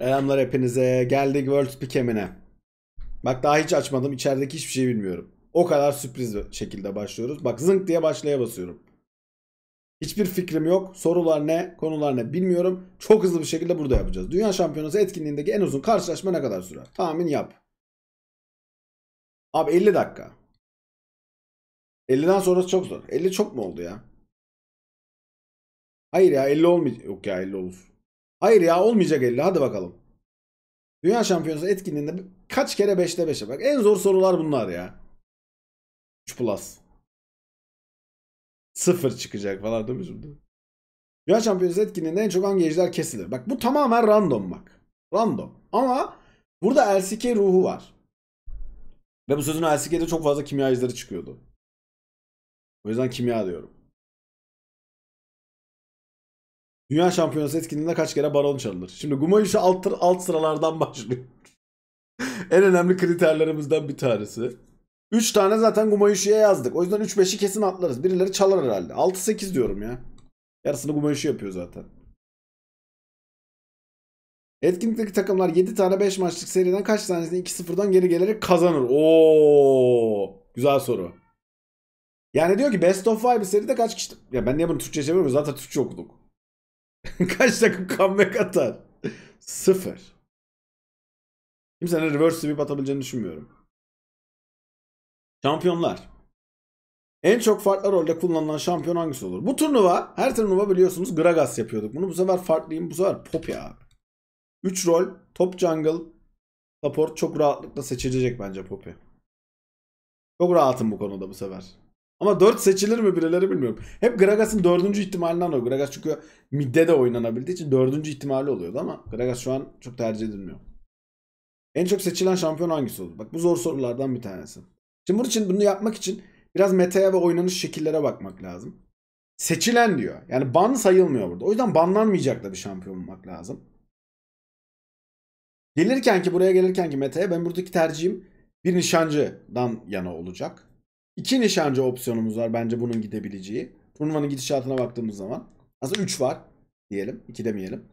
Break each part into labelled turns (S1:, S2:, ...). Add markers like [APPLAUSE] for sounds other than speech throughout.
S1: Selamlar hepinize. Geldik World Pikem'ine. Bak daha hiç açmadım. İçerideki hiçbir şey bilmiyorum. O kadar sürpriz şekilde başlıyoruz. Bak zınk diye başlaya basıyorum. Hiçbir fikrim yok. Sorular ne, konular ne bilmiyorum. Çok hızlı bir şekilde burada yapacağız. Dünya Şampiyonası etkinliğindeki en uzun karşılaşma ne kadar sürer? Tahmin yap. Abi 50 dakika. 50'den sonrası çok zor. 50 çok mu oldu ya? Hayır ya 50 olmayacak. Yok ya 50 olur. Hayır ya olmayacak 50 hadi bakalım. Dünya Şampiyonası etkinliğinde kaç kere 5'te 5'e bak. En zor sorular bunlar ya. 3 plus. 0 çıkacak falan değil mi şimdi? Dünya Şampiyonası etkinliğinde en çok hangi ejder kesilir? Bak bu tamamen random bak. Random. Ama burada LCK ruhu var. Ve bu sözün LCK'de çok fazla kimya kimyacıları çıkıyordu. O yüzden kimya diyorum. Dünya Şampiyonası etkinliğinde kaç kere baron çalınır? Şimdi Gumayuş'u alt, alt sıralardan başlıyor. [LAUGHS] en önemli kriterlerimizden bir tanesi. 3 tane zaten Gumayuşu'ya yazdık. O yüzden 3-5'i kesin atlarız. Birileri çalar herhalde. 6-8 diyorum ya. Yarısını Gumayuşu yapıyor zaten. Etkinlikteki takımlar 7 tane 5 maçlık seriden kaç tanesini 2-0'dan geri gelerek kazanır? Oo, güzel soru. Yani diyor ki best of 5 seride kaç kişi... Ya ben niye bunu Türkçe çeviriyorum? Zaten Türkçe okuduk. [LAUGHS] Kaç takım comeback atar? Sıfır. Kimsenin reverse sweep atabileceğini düşünmüyorum. Şampiyonlar. En çok farklı rolde kullanılan şampiyon hangisi olur? Bu turnuva, her turnuva biliyorsunuz Gragas yapıyorduk. Bunu bu sefer farklıyım, bu sefer Poppy abi. 3 rol, top jungle, support çok rahatlıkla seçilecek bence Poppy. Çok rahatım bu konuda bu sefer. Ama 4 seçilir mi birileri bilmiyorum. Hep Gragas'ın 4. ihtimalinden oluyor. Gragas çünkü midde de oynanabildiği için 4. ihtimali oluyordu ama Gragas şu an çok tercih edilmiyor. En çok seçilen şampiyon hangisi oldu? Bak bu zor sorulardan bir tanesi. Şimdi bunun için bunu yapmak için biraz metaya ve oynanış şekillere bakmak lazım. Seçilen diyor. Yani ban sayılmıyor burada. O yüzden banlanmayacak da bir şampiyon olmak lazım. Gelirken ki buraya gelirken ki metaya ben buradaki tercihim bir nişancıdan yana olacak. İki nişancı opsiyonumuz var bence bunun gidebileceği. Turnuvanın gidişatına baktığımız zaman. Aslında 3 var diyelim. 2 demeyelim.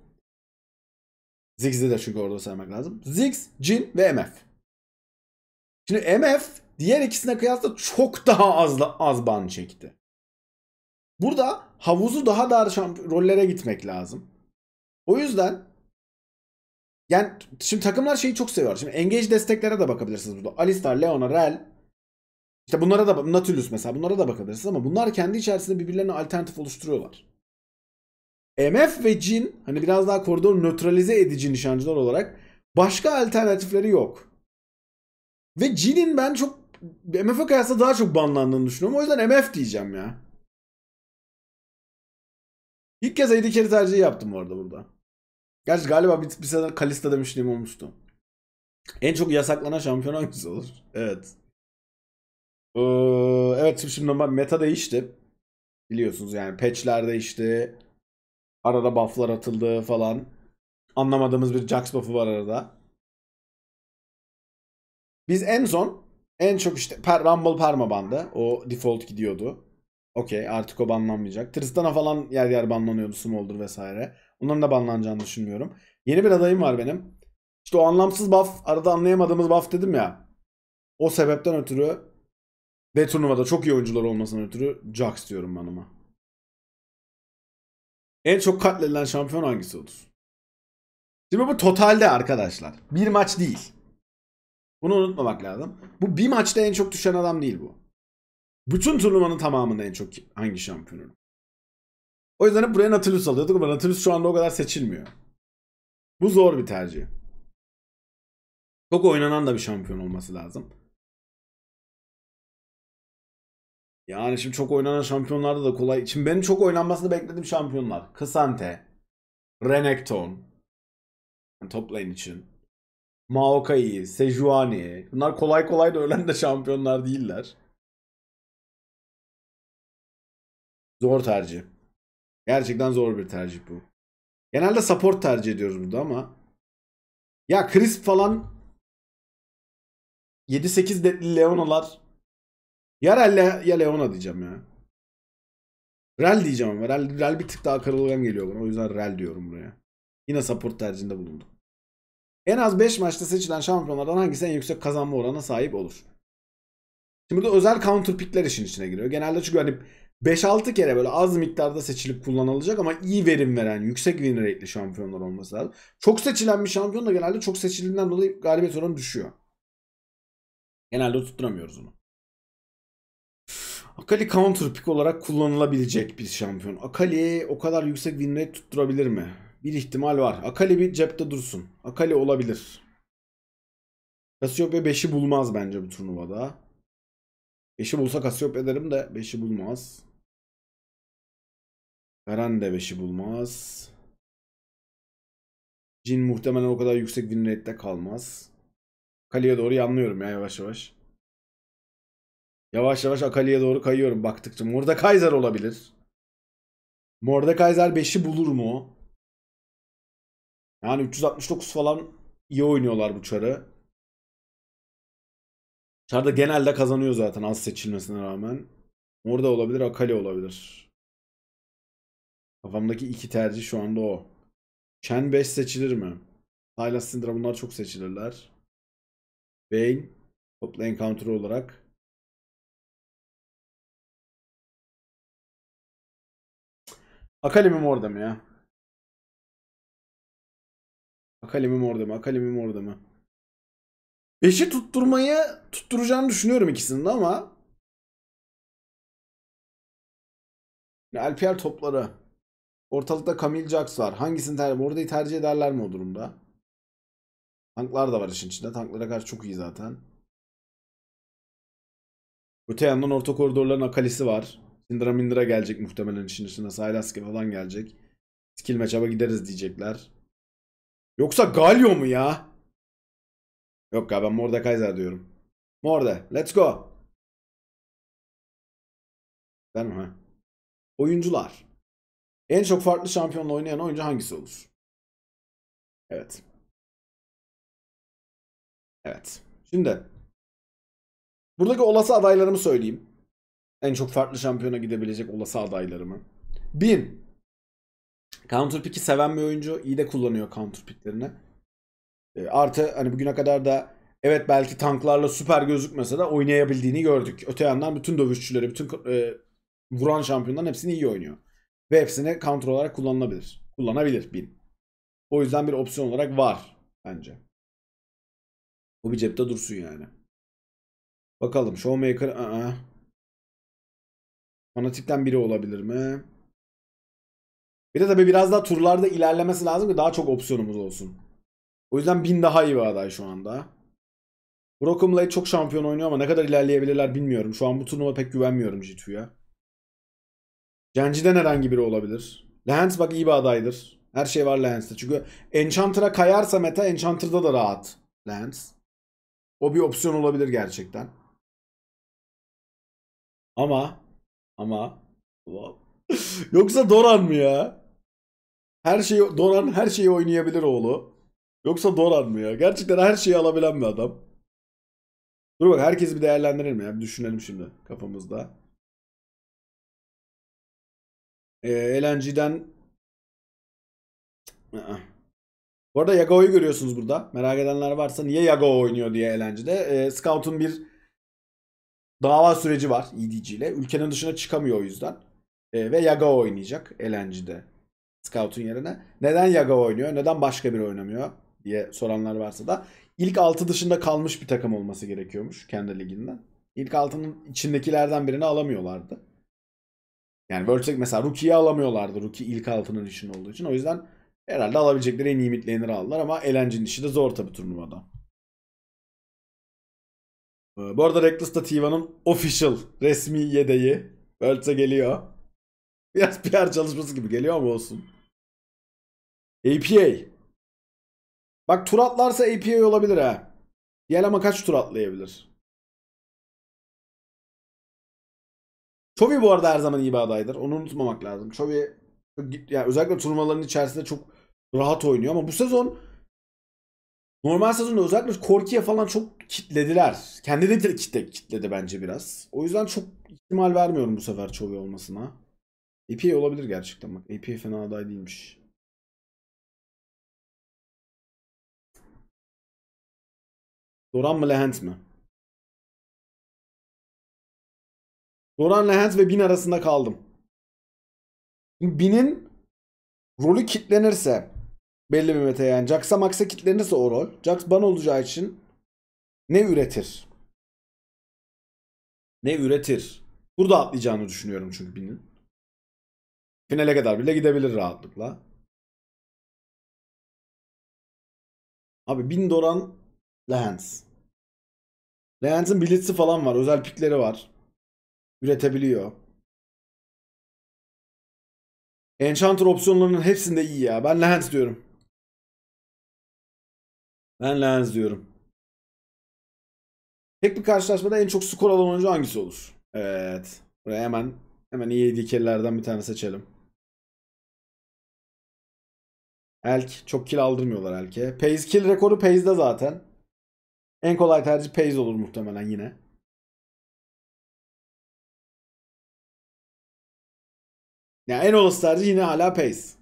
S1: Ziggs'i de çünkü orada saymak lazım. Ziggs, Jin ve MF. Şimdi MF diğer ikisine kıyasla çok daha az, az ban çekti. Burada havuzu daha dar rollere gitmek lazım. O yüzden yani şimdi takımlar şeyi çok seviyor. Şimdi engage desteklere de bakabilirsiniz burada. Alistar, Leona, Rel işte bunlara da Nautilus mesela bunlara da bakabilirsiniz ama bunlar kendi içerisinde birbirlerine alternatif oluşturuyorlar. E MF ve Jin hani biraz daha koridoru nötralize edici nişancılar olarak başka alternatifleri yok. Ve Jin'in ben çok MF'e kıyasla daha çok banlandığını düşünüyorum. O yüzden MF diyeceğim ya. İlk kez AD carry tercihi yaptım bu arada burada. Gerçi galiba bir, bir sene Kalista demişliğim olmuştu. En çok yasaklanan şampiyon hangisi olur? Evet. Ee, evet şimdi normal meta değişti. Biliyorsunuz yani patchler değişti. Arada bufflar atıldı falan. Anlamadığımız bir Jax buff'ı var arada. Biz en son en çok işte per, Rumble Parma bandı. O default gidiyordu. Okey artık o banlanmayacak. Tristana falan yer yer banlanıyordu Smolder vesaire. Onların da banlanacağını düşünmüyorum. Yeni bir adayım var benim. İşte o anlamsız buff arada anlayamadığımız buff dedim ya. O sebepten ötürü ve turnuvada çok iyi oyuncular olmasına ötürü Jax diyorum ben ama.
S2: En çok katledilen şampiyon hangisi olur?
S1: Şimdi bu totalde arkadaşlar. Bir maç değil. Bunu unutmamak lazım. Bu bir maçta en çok düşen adam değil bu. Bütün turnuvanın tamamında en çok hangi şampiyonu? O yüzden hep buraya Nautilus alıyorduk ama Nautilus şu anda o kadar seçilmiyor.
S2: Bu zor bir tercih. Çok oynanan da bir şampiyon olması lazım. Yani şimdi çok oynanan şampiyonlarda da kolay. Şimdi
S1: benim çok oynanmasını beklediğim şampiyonlar. Kısante. Renekton. Yani top lane için. Maokai, Sejuani. Bunlar kolay kolay da ölen
S2: de şampiyonlar değiller. Zor tercih. Gerçekten zor bir tercih bu. Genelde support tercih ediyoruz burada ama. Ya Crisp falan 7-8 detli
S1: Leonalar ya Rel ya Leona diyeceğim ya. Rel diyeceğim ama Rel, Rel bir tık daha kırılgan geliyor bana. O yüzden Rel diyorum buraya. Yine support tercihinde bulundum. En az 5 maçta seçilen şampiyonlardan hangisi en yüksek kazanma oranına sahip olur? Şimdi burada özel counter pickler işin içine giriyor. Genelde çünkü hani 5-6 kere böyle az miktarda seçilip kullanılacak ama iyi verim veren, yüksek win rate'li şampiyonlar olması lazım. Çok seçilen bir şampiyon da genelde çok seçildiğinden dolayı galibiyet oranı düşüyor. Genelde tutturamıyoruz onu. Akali counter pick olarak kullanılabilecek bir şampiyon. Akali o kadar yüksek win rate tutturabilir mi? Bir ihtimal var. Akali bir cepte dursun. Akali olabilir. Cassiopeia 5'i bulmaz bence bu turnuvada. 5'i bulsa Cassiopeia ederim de 5'i bulmaz. Eren de 5'i bulmaz. Jin muhtemelen o kadar yüksek win rate'de kalmaz. Akaliye doğru yanlıyorum ya yavaş yavaş. Yavaş yavaş Akali'ye doğru kayıyorum baktıkça. Morda Kaiser olabilir.
S2: Morda Kaiser 5'i bulur mu? Yani
S1: 369 falan iyi oynuyorlar bu çarı. Çar da genelde kazanıyor zaten az seçilmesine rağmen. Morda olabilir, Akali olabilir. Kafamdaki iki tercih şu anda o. Chen 5 seçilir mi? Silas Syndra bunlar çok seçilirler. Vayne toplu encounter
S2: olarak Akalimim orada mı ya? Akalimim orada mı? Akalimim orada mı? Beşi tutturmayı tutturacağını düşünüyorum ikisinin ama
S1: Alper topları. Ortalıkta Kamil Jax var. Hangisini tercih Morda'yı tercih ederler mi o durumda? Tanklar da var işin içinde. Tanklara karşı çok iyi zaten. Öte yandan orta koridorların akalisi var. Syndra Mindra gelecek muhtemelen işin içine. Sylaske falan gelecek. Skill matchup'a gideriz diyecekler. Yoksa Galio mu ya? Yok ya ben Morda Kaiser diyorum. Morde
S2: let's go. Ben mi ha? Oyuncular. En çok farklı şampiyonla oynayan oyuncu hangisi olur? Evet. Evet. Şimdi
S1: buradaki olası adaylarımı söyleyeyim. En çok farklı şampiyona gidebilecek olası adaylarımı. Bin, Counterpick'i seven bir oyuncu. iyi de kullanıyor counterpicklerini. E, ee, artı hani bugüne kadar da evet belki tanklarla süper gözükmese de oynayabildiğini gördük. Öte yandan bütün dövüşçüleri, bütün e, vuran şampiyonların hepsini iyi oynuyor. Ve hepsini counter olarak kullanılabilir. Kullanabilir Bin. O yüzden bir opsiyon olarak var bence. Bu bir cepte dursun yani. Bakalım Showmaker ı ı-ı. -ı. Fanatikten biri olabilir mi? Bir de tabii biraz daha turlarda ilerlemesi lazım ki daha çok opsiyonumuz olsun. O yüzden bin daha iyi bir aday şu anda. Brockham çok şampiyon oynuyor ama ne kadar ilerleyebilirler bilmiyorum. Şu an bu turnuva pek güvenmiyorum G2'ye. Cenci'den herhangi biri olabilir. Lance bak iyi bir adaydır. Her şey var Lens'te. Çünkü Enchanter'a kayarsa meta Enchanter'da da rahat Lance. O bir opsiyon olabilir gerçekten.
S2: Ama ama [LAUGHS]
S1: yoksa Doran mı ya? Her şeyi Doran her şeyi oynayabilir oğlu. Yoksa Doran mı ya? Gerçekten her şeyi alabilen bir adam. Dur bak herkes
S2: bir değerlendirelim ya. Bir düşünelim şimdi kafamızda.
S1: Ee, eğlenceden bu arada Yago'yu görüyorsunuz burada. Merak edenler varsa niye Yago oynuyor diye eğlencede. E, Scout'un bir dava süreci var EDG ile. Ülkenin dışına çıkamıyor o yüzden. E, ve Yaga oynayacak Elenci'de. Scout'un yerine. Neden Yaga oynuyor? Neden başka biri oynamıyor? diye soranlar varsa da ilk 6 dışında kalmış bir takım olması gerekiyormuş kendi liginden. İlk 6'nın içindekilerden birini alamıyorlardı. Yani World Series mesela Rookie'yi alamıyorlardı. Rookie ilk 6'nın için olduğu için. O yüzden herhalde alabilecekleri en iyi midlaner'ı aldılar ama Elenci'nin işi de zor tabii turnuvada. Ee, bu arada Reckless da Tiva'nın official resmi yedeği. Worlds'e geliyor. [LAUGHS] Biraz PR çalışması gibi geliyor ama olsun. APA. Bak tur atlarsa APA olabilir ha. Diğer ama kaç tur atlayabilir? Chovy bu arada her zaman iyi bir adaydır. Onu unutmamak lazım. Chovy yani özellikle turnuvaların içerisinde çok rahat oynuyor ama bu sezon Normal sezonda özellikle Korki'ye falan çok kitlediler. Kendi de kitle, kitledi bence biraz. O yüzden çok ihtimal vermiyorum bu sefer Chovy olmasına. APA olabilir gerçekten bak. APA fena aday değilmiş.
S2: Doran mı Lehent mi? Doran Lehent ve Bin arasında kaldım.
S1: Bin'in rolü kitlenirse belli bir meta yani. Jax'a Max'a kilitlenirse o rol. Jax ban olacağı için ne üretir? Ne üretir? Burada atlayacağını düşünüyorum çünkü Bin'in.
S2: Finale kadar bile gidebilir rahatlıkla. Abi Bin Doran Lehens. Lehens'in blitz'i falan var. Özel pikleri var. Üretebiliyor. Enchanter opsiyonlarının hepsinde iyi ya. Ben Lehens diyorum.
S1: Ben Lens diyorum. Tek bir karşılaşmada en çok skor alan oyuncu hangisi olur? Evet. Buraya hemen hemen iyi yediği bir tane seçelim. Elk çok kill aldırmıyorlar
S2: Elk'e. Pace kill rekoru Pace'de zaten. En kolay tercih Pace olur muhtemelen yine.
S1: Yani en olası tercih yine hala Pace.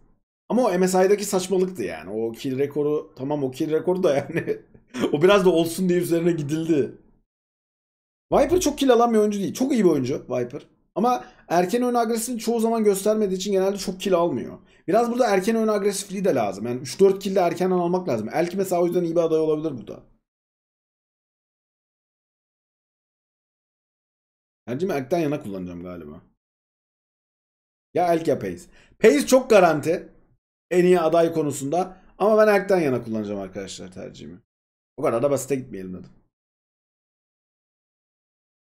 S1: Ama o MSI'daki saçmalıktı yani. O kill rekoru tamam o kill rekoru da yani. [LAUGHS] o biraz da olsun diye üzerine gidildi. Viper çok kill alan bir oyuncu değil. Çok iyi bir oyuncu Viper. Ama erken oyun agresifliğini çoğu zaman göstermediği için genelde çok kill almıyor. Biraz burada erken oyun agresifliği de lazım. Yani 3-4 kill de erken almak lazım. Elki mesela o yüzden iyi bir aday olabilir bu burada. Tercihimi Elk'ten yana kullanacağım galiba. Ya Elk ya Pace. Pace çok garanti en iyi aday konusunda. Ama ben Erk'ten yana kullanacağım arkadaşlar tercihimi. O kadar da basite gitmeyelim dedim.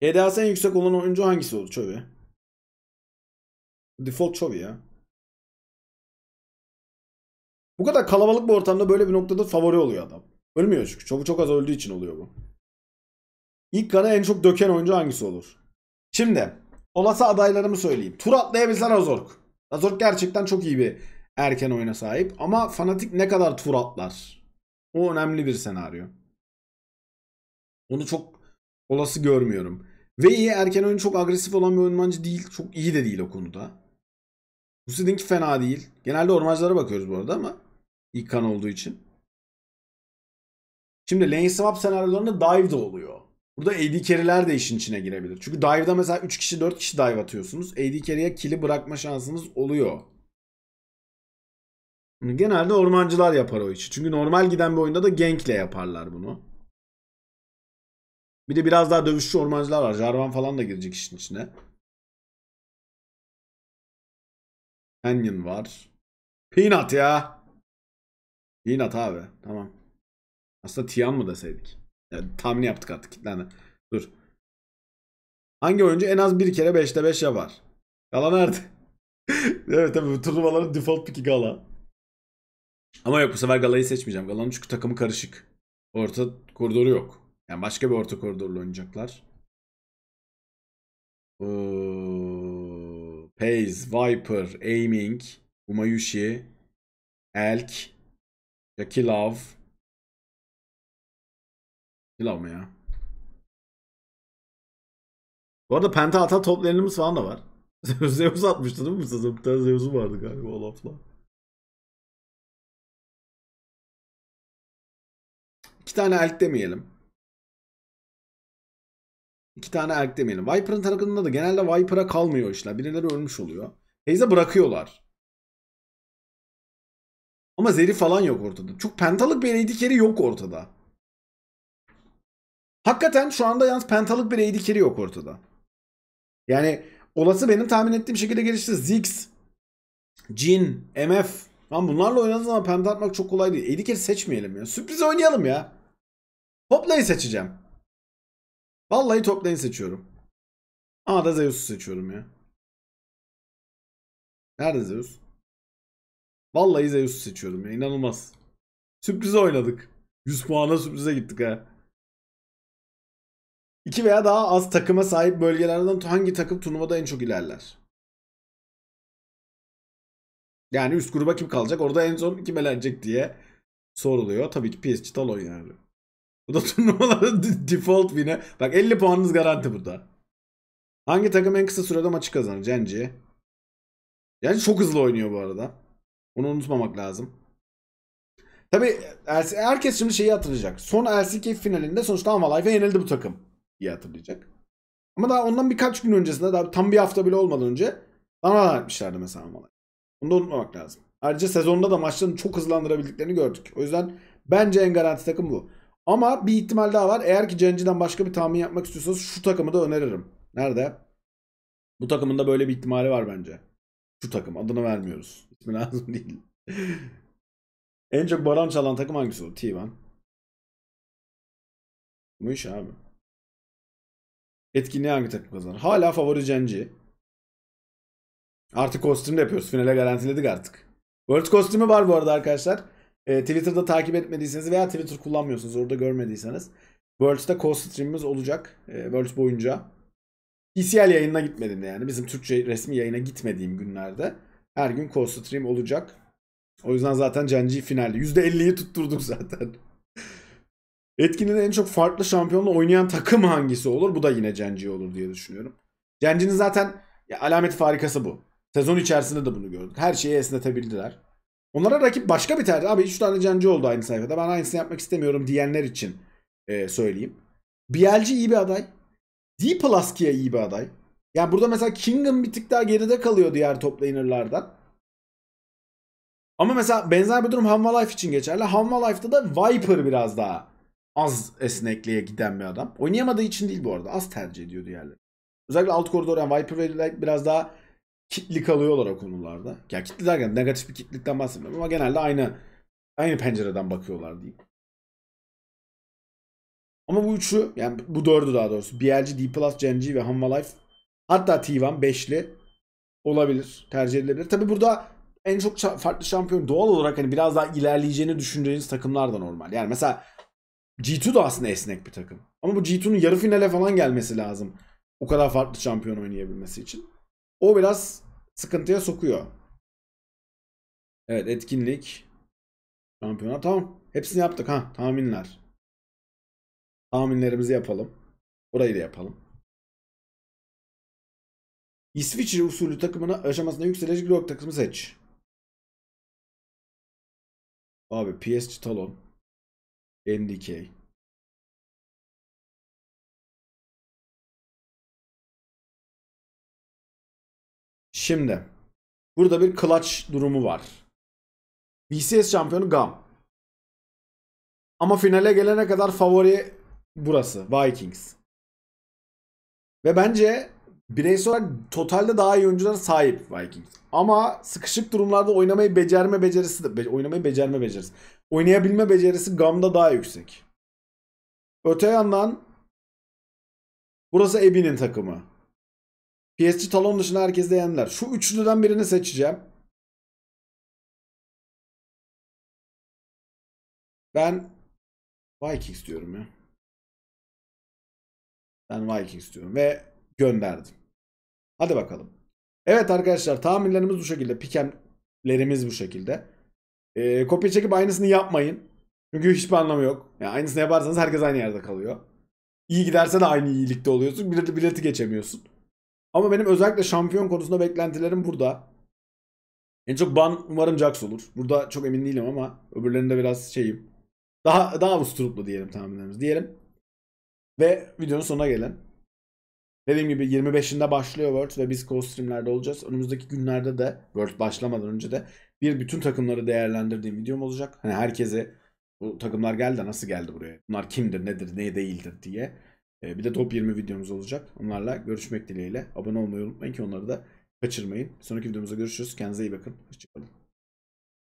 S2: GDA'sı en yüksek olan oyuncu hangisi oldu Çobi. Default Çobi ya. Bu kadar kalabalık bir ortamda böyle bir noktada
S1: favori oluyor adam. Ölmüyor çünkü. Çobu çok az öldüğü için oluyor bu. İlk kana en çok döken oyuncu hangisi olur? Şimdi olası adaylarımı söyleyeyim. Tur atlayabilse Razork. Razork gerçekten çok iyi bir erken oyuna sahip. Ama Fnatic ne kadar tur atlar? O önemli bir senaryo. Onu çok olası görmüyorum. Ve iyi erken oyun çok agresif olan bir oyuncu değil. Çok iyi de değil o konuda. Lucid'inki fena değil. Genelde ormancılara bakıyoruz bu arada ama ilk kan olduğu için. Şimdi lane swap senaryolarında dive de oluyor. Burada AD carry'ler de işin içine girebilir. Çünkü dive'da mesela 3 kişi 4 kişi dive atıyorsunuz. AD carry'e kill'i bırakma şansınız oluyor. Genelde ormancılar yapar o işi. Çünkü normal giden bir oyunda da gankle yaparlar bunu. Bir de biraz daha dövüşçü
S2: ormancılar var. Jarvan falan da girecek işin içine.
S1: Canyon var. Peanut ya. Peanut abi. Tamam. Aslında Tian mı deseydik? Yani tahmin yaptık artık. Kitlendi. Dur. Hangi oyuncu en az bir kere 5'te 5 yapar? Gala nerede? [LAUGHS] evet tabii bu turnuvaların default piki gala. Ama yok bu sefer Gala'yı seçmeyeceğim. Gala'nın çünkü takımı karışık. Orta koridoru yok. Yani başka bir orta koridorla oynayacaklar. Ee, Paze, Viper,
S2: Aiming, Umayushi, Elk, Yakilov. Yakilov mı ya? Bu arada Penta Ata top falan da var. [LAUGHS] Zeus atmıştı değil mi? Zeus'u vardı galiba Olaf'la.
S1: İki tane elk demeyelim. İki tane elk demeyelim. Viper'ın tarafında da genelde Viper'a kalmıyor işler. Birileri ölmüş oluyor. Haze'e bırakıyorlar. Ama Zeri falan yok ortada. Çok pentalık bir AD carry yok ortada. Hakikaten şu anda yalnız pentalık bir AD carry yok ortada. Yani olası benim tahmin ettiğim şekilde gelişti. Zix, Jin, MF. Lan bunlarla oynadığınız zaman penta atmak çok kolay değil. AD carry seçmeyelim ya. Sürpriz oynayalım ya. Toplayı seçeceğim. Vallahi toplayı
S2: seçiyorum. Aa da Zeus'u seçiyorum ya. Nerede Zeus? Vallahi Zeus'u seçiyorum ya. İnanılmaz. Sürprize oynadık. 100 puana sürprize gittik ha. İki veya daha
S1: az takıma sahip bölgelerden hangi takım turnuvada en çok ilerler? Yani üst gruba kim kalacak? Orada en son kim elenecek diye soruluyor. Tabii ki PSG Talon yani. Bu da [LAUGHS] turnuvalarda default win'e. Bak 50 puanınız garanti burada. Hangi takım en kısa sürede maçı kazanır? Cenci. Yani çok hızlı oynuyor bu arada. Onu unutmamak lazım. Tabi herkes şimdi şeyi hatırlayacak. Son LCK finalinde sonuçta Amalife'e yenildi bu takım diye hatırlayacak. Ama daha ondan birkaç gün öncesinde daha tam bir hafta bile olmadan önce bana etmişlerdi mesela Amalife. Bunu da unutmamak lazım. Ayrıca sezonda da maçlarını çok hızlandırabildiklerini gördük. O yüzden bence en garanti takım bu. Ama bir ihtimal daha var. Eğer ki Cenci'den başka bir tahmin yapmak istiyorsanız şu takımı da öneririm. Nerede? Bu takımın da böyle bir ihtimali var bence. Şu takım. Adını vermiyoruz. İsmi lazım [LAUGHS] değil. en çok baran çalan takım hangisi
S2: oldu? T1. Bu iş abi.
S1: Etkinliği hangi takım kazanır? Hala favori Cenci. Artık kostüm de yapıyoruz. Finale garantiledik artık. World kostümü var bu arada arkadaşlar. E, Twitter'da takip etmediyseniz veya Twitter kullanmıyorsunuz orada görmediyseniz. Worlds'te co-streamimiz olacak. E, Worlds boyunca. PCL e yayınına gitmedim de yani. Bizim Türkçe resmi yayına gitmediğim günlerde. Her gün co-stream olacak. O yüzden zaten Cenci finalde. %50'yi tutturduk zaten. [LAUGHS] Etkinliğin en çok farklı şampiyonla oynayan takım hangisi olur? Bu da yine Cenci olur diye düşünüyorum. Cenci'nin zaten ya, alamet farikası bu. Sezon içerisinde de bunu gördük. Her şeyi esnetebildiler. Onlara rakip başka bir tercih. Abi 3 tane cancı oldu aynı sayfada. Ben aynısını yapmak istemiyorum diyenler için e, söyleyeyim. BLG iyi bir aday. D Pluskia iyi bir aday. Yani burada mesela Kingdom bir tık daha geride kalıyor diğer toplanerlardan. Ama mesela benzer bir durum Hanwha için geçerli. Hanwha Life'da da Viper biraz daha az esnekliğe giden bir adam. Oynayamadığı için değil bu arada. Az tercih ediyor diğerleri. Özellikle alt koridor yani Viper ve biraz daha kitli kalıyorlar o konularda. Ya kitli derken negatif bir kitlikten bahsetmiyorum ama genelde aynı aynı pencereden bakıyorlar diyeyim. Ama bu üçü yani bu dördü daha doğrusu BLG, D+, Gen.G ve Life, hatta T1 beşli olabilir. Tercih edilebilir. Tabi burada en çok şa farklı şampiyon doğal olarak hani biraz daha ilerleyeceğini düşüneceğiniz takımlar da normal. Yani mesela G2 da aslında esnek bir takım. Ama bu G2'nun yarı finale falan gelmesi lazım. O kadar farklı şampiyon oynayabilmesi için. O biraz sıkıntıya sokuyor. Evet etkinlik. Şampiyona tamam. Hepsini
S2: yaptık ha tahminler. Tahminlerimizi yapalım. Burayı da yapalım. İsviçre usulü takımına aşamasında yükselecek blok takımı seç. Abi PSG Talon. NDK. Şimdi burada bir clutch durumu var. BCS şampiyonu GAM.
S1: Ama finale gelene kadar favori burası Vikings. Ve bence bireysel olarak totalde daha iyi oyunculara sahip Vikings. Ama sıkışık durumlarda oynamayı becerme becerisi de be, oynamayı becerme becerisi. Oynayabilme becerisi GAM'da daha yüksek. Öte yandan burası Ebi'nin takımı. PSG talon dışında herkes DM'ler. Şu üçlüden birini seçeceğim.
S2: Ben Vikings diyorum ya. Ben Vikings
S1: diyorum ve gönderdim. Hadi bakalım. Evet arkadaşlar tahminlerimiz bu şekilde. Pikemlerimiz bu şekilde. E, kopya çekip aynısını yapmayın. Çünkü hiçbir anlamı yok. Yani aynısını yaparsanız herkes aynı yerde kalıyor. İyi giderse de aynı iyilikte oluyorsun. Bileti, bileti geçemiyorsun. Ama benim özellikle şampiyon konusunda beklentilerim burada. En çok ban umarım Jax olur. Burada çok emin değilim ama öbürlerinde biraz şeyim. Daha daha usturuplu diyelim tahminlerimiz. Diyelim. Ve videonun sonuna gelin. Dediğim gibi 25'inde başlıyor World ve biz co-streamlerde olacağız. Önümüzdeki günlerde de World başlamadan önce de bir bütün takımları değerlendirdiğim videom olacak. Hani herkese bu takımlar geldi nasıl geldi buraya? Bunlar kimdir, nedir, ne değildir diye. Ee, bir de top 20 videomuz olacak. Onlarla görüşmek dileğiyle. Abone olmayı unutmayın ki onları da kaçırmayın. Sonraki videomuzda görüşürüz.
S2: Kendinize iyi bakın. Hoşçakalın.